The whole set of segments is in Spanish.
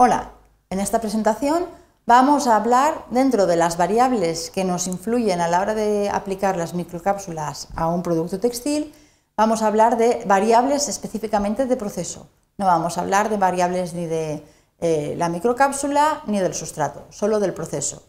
Hola, en esta presentación vamos a hablar dentro de las variables que nos influyen a la hora de aplicar las microcápsulas a un producto textil, vamos a hablar de variables específicamente de proceso. No vamos a hablar de variables ni de eh, la microcápsula ni del sustrato, solo del proceso.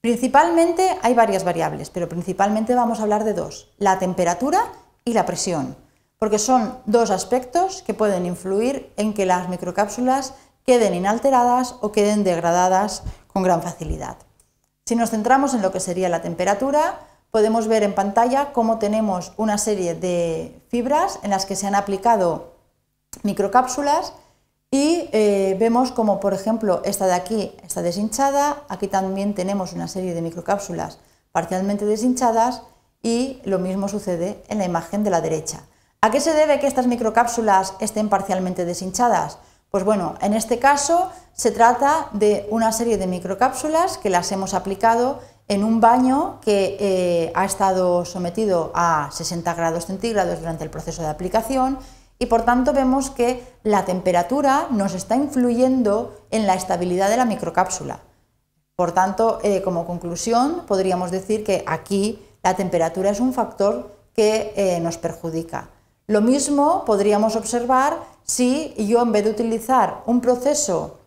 Principalmente hay varias variables, pero principalmente vamos a hablar de dos, la temperatura y la presión, porque son dos aspectos que pueden influir en que las microcápsulas queden inalteradas o queden degradadas con gran facilidad. Si nos centramos en lo que sería la temperatura, podemos ver en pantalla cómo tenemos una serie de fibras en las que se han aplicado microcápsulas y eh, vemos como por ejemplo esta de aquí está deshinchada, aquí también tenemos una serie de microcápsulas parcialmente deshinchadas y lo mismo sucede en la imagen de la derecha. ¿A qué se debe que estas microcápsulas estén parcialmente deshinchadas? Pues bueno, en este caso se trata de una serie de microcápsulas que las hemos aplicado en un baño que eh, ha estado sometido a 60 grados centígrados durante el proceso de aplicación y por tanto vemos que la temperatura nos está influyendo en la estabilidad de la microcápsula. Por tanto, eh, como conclusión, podríamos decir que aquí la temperatura es un factor que eh, nos perjudica. Lo mismo podríamos observar si yo en vez de utilizar un proceso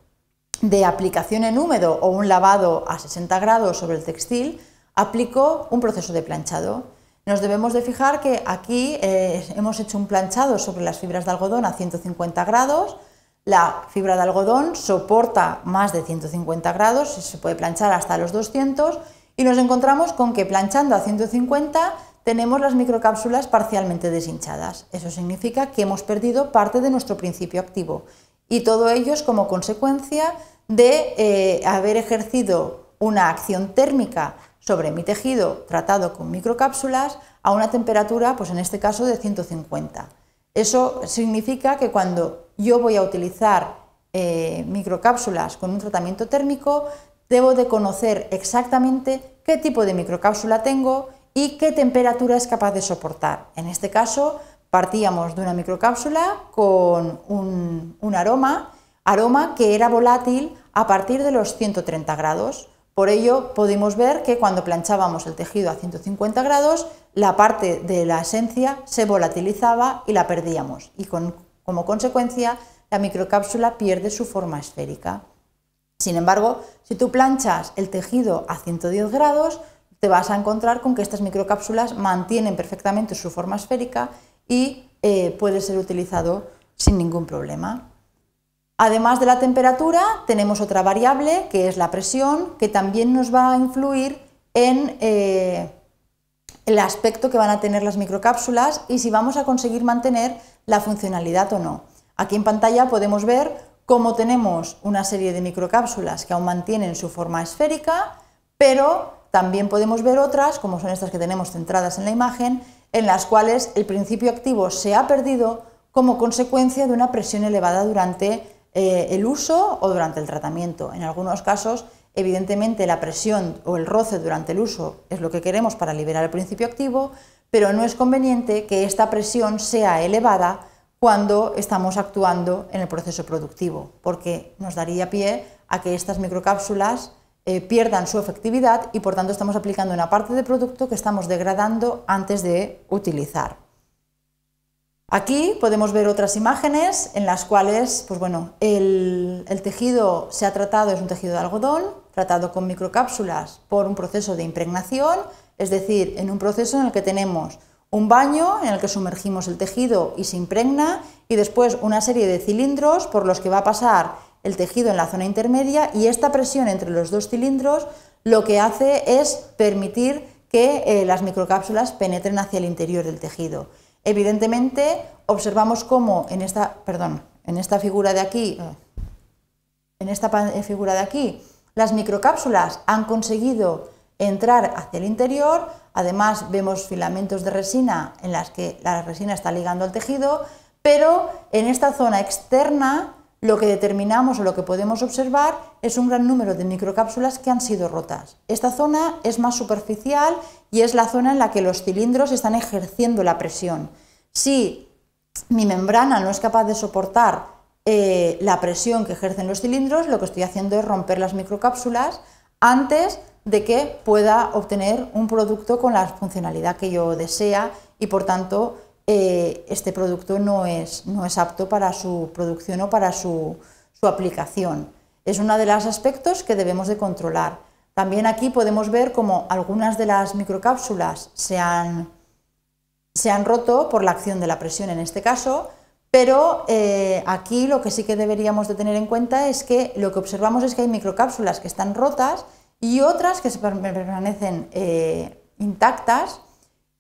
de aplicación en húmedo o un lavado a 60 grados sobre el textil, aplico un proceso de planchado. Nos debemos de fijar que aquí eh, hemos hecho un planchado sobre las fibras de algodón a 150 grados. La fibra de algodón soporta más de 150 grados, se puede planchar hasta los 200 y nos encontramos con que planchando a 150 tenemos las microcápsulas parcialmente deshinchadas. Eso significa que hemos perdido parte de nuestro principio activo y todo ello es como consecuencia de eh, haber ejercido una acción térmica sobre mi tejido tratado con microcápsulas a una temperatura, pues en este caso de 150. Eso significa que cuando yo voy a utilizar eh, microcápsulas con un tratamiento térmico, debo de conocer exactamente qué tipo de microcápsula tengo y qué temperatura es capaz de soportar. En este caso, partíamos de una microcápsula con un, aroma, aroma que era volátil a partir de los 130 grados. Por ello, pudimos ver que cuando planchábamos el tejido a 150 grados, la parte de la esencia se volatilizaba y la perdíamos, y como consecuencia, la microcápsula pierde su forma esférica. Sin embargo, si tú planchas el tejido a 110 grados, te vas a encontrar con que estas microcápsulas mantienen perfectamente su forma esférica y eh, puede ser utilizado sin ningún problema. Además de la temperatura, tenemos otra variable que es la presión, que también nos va a influir en eh, el aspecto que van a tener las microcápsulas y si vamos a conseguir mantener la funcionalidad o no. Aquí en pantalla podemos ver cómo tenemos una serie de microcápsulas que aún mantienen su forma esférica, pero también podemos ver otras, como son estas que tenemos centradas en la imagen, en las cuales el principio activo se ha perdido como consecuencia de una presión elevada durante eh, el uso o durante el tratamiento. En algunos casos, evidentemente, la presión o el roce durante el uso es lo que queremos para liberar el principio activo, pero no es conveniente que esta presión sea elevada cuando estamos actuando en el proceso productivo, porque nos daría pie a que estas microcápsulas eh, pierdan su efectividad y por tanto estamos aplicando una parte de producto que estamos degradando antes de utilizar. Aquí podemos ver otras imágenes en las cuales pues bueno, el tejido se ha tratado, es un tejido de algodón, tratado con microcápsulas por un proceso de impregnación, es decir, en un proceso en el que tenemos un baño en el que sumergimos el tejido y se impregna y después una serie de cilindros por los que va a pasar el tejido en la zona intermedia y esta presión entre los dos cilindros lo que hace es permitir que eh, las microcápsulas penetren hacia el interior del tejido. Evidentemente, observamos cómo en esta, perdón, en esta figura de aquí, ah. en esta eh, figura de aquí, las microcápsulas han conseguido entrar hacia el interior, además vemos filamentos de resina en las que la resina está ligando al tejido, pero en esta zona externa lo que determinamos o lo que podemos observar es un gran número de microcápsulas que han sido rotas. Esta zona es más superficial y es la zona en la que los cilindros están ejerciendo la presión. Si mi membrana no es capaz de soportar eh, la presión que ejercen los cilindros, lo que estoy haciendo es romper las microcápsulas antes de que pueda obtener un producto con la funcionalidad que yo desea y por tanto eh, este producto no es, apto para su producción o para su, su aplicación. Es uno de los aspectos que debemos de controlar. También aquí podemos ver como algunas de las microcápsulas se han, se han roto por la acción de la presión en este caso, pero eh, aquí lo que sí que deberíamos de tener en cuenta es que lo que observamos es que hay microcápsulas que están rotas y otras que permanecen eh, intactas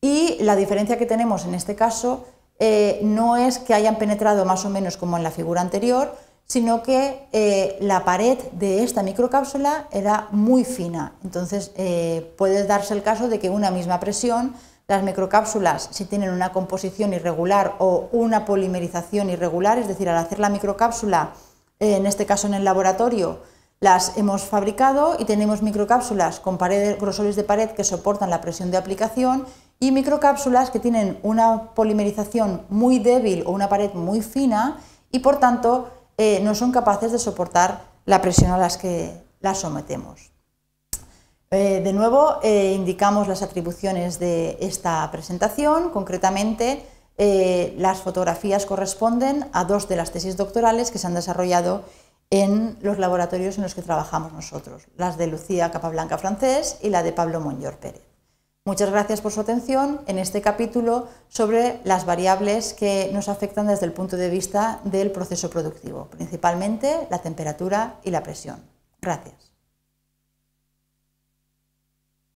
y la diferencia que tenemos en este caso eh, no es que hayan penetrado más o menos como en la figura anterior, sino que eh, la pared de esta microcápsula era muy fina. Entonces eh, puede darse el caso de que una misma presión, las microcápsulas si tienen una composición irregular o una polimerización irregular, es decir, al hacer la microcápsula, en este caso en el laboratorio, las hemos fabricado y tenemos microcápsulas con paredes, grosores de pared que soportan la presión de aplicación y microcápsulas que tienen una polimerización muy débil o una pared muy fina y por tanto eh, no son capaces de soportar la presión a las que las sometemos. Eh, de nuevo, eh, indicamos las atribuciones de esta presentación. Concretamente, las fotografías corresponden a dos de las tesis doctorales que se han desarrollado en los laboratorios en los que trabajamos nosotros, las de Lucía Capablanca Francés y la de Pablo Monyor Pérez. Muchas gracias por su atención en este capítulo sobre las variables que nos afectan desde el punto de vista del proceso productivo, principalmente la temperatura y la presión. Gracias.